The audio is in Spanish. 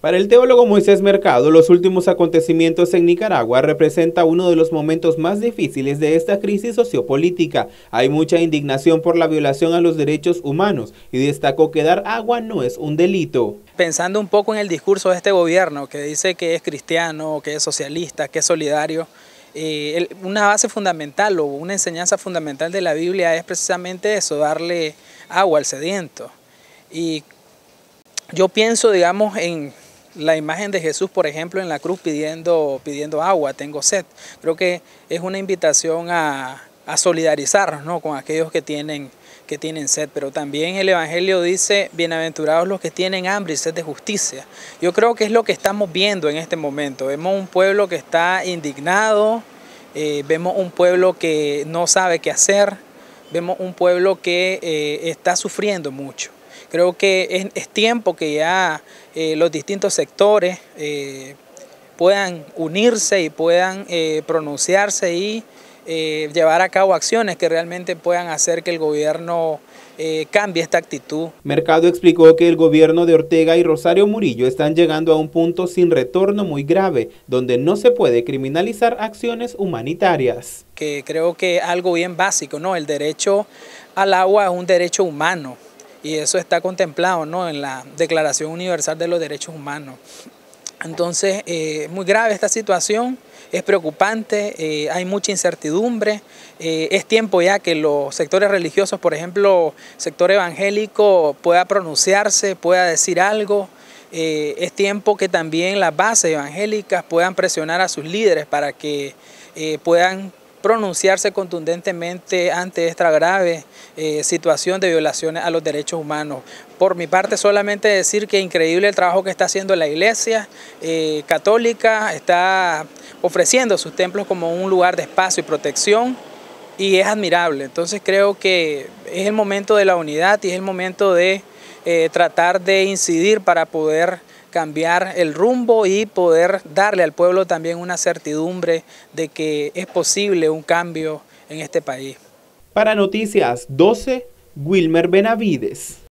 Para el teólogo Moisés Mercado, los últimos acontecimientos en Nicaragua representan uno de los momentos más difíciles de esta crisis sociopolítica. Hay mucha indignación por la violación a los derechos humanos y destacó que dar agua no es un delito. Pensando un poco en el discurso de este gobierno que dice que es cristiano, que es socialista, que es solidario, eh, una base fundamental o una enseñanza fundamental de la Biblia es precisamente eso, darle agua al sediento. Y yo pienso, digamos, en la imagen de Jesús, por ejemplo, en la cruz pidiendo, pidiendo agua, tengo sed. Creo que es una invitación a, solidarizarnos ¿no? con aquellos que tienen, que tienen sed. Pero también el Evangelio dice, bienaventurados los que tienen hambre y sed de justicia. Yo creo que es lo que estamos viendo en este momento. Vemos un pueblo que está indignado, eh, vemos un pueblo que no sabe qué hacer, vemos un pueblo que eh, está sufriendo mucho. Creo que es, tiempo que ya eh, los distintos sectores eh, puedan unirse y puedan eh, pronunciarse y llevar a cabo acciones que realmente puedan hacer que el gobierno cambie esta actitud. Mercado explicó que el gobierno de Ortega y Rosario Murillo están llegando a un punto sin retorno muy grave, donde no se puede criminalizar acciones humanitarias. creo que algo bien básico, ¿no? El derecho al agua es un derecho humano y eso está contemplado ¿no? en la Declaración Universal de los Derechos Humanos. Entonces, es eh, muy grave esta situación, es preocupante, eh, hay mucha incertidumbre. Eh, es tiempo ya que los sectores religiosos, por ejemplo, sector evangélico, pueda pronunciarse, pueda decir algo. es tiempo que también las bases evangélicas puedan presionar a sus líderes para que puedan pronunciarse contundentemente ante esta grave eh, situación de violaciones a los derechos humanos. Por mi parte, solamente decir que increíble el trabajo que está haciendo la Iglesia eh, Católica, está ofreciendo sus templos como un lugar de espacio y protección y es admirable. Entonces creo que es el momento de la unidad y es el momento de eh, tratar de incidir para poder cambiar el rumbo y poder darle al pueblo también una certidumbre de que es posible un cambio en este país. Para Noticias 12, Wilmer Benavides.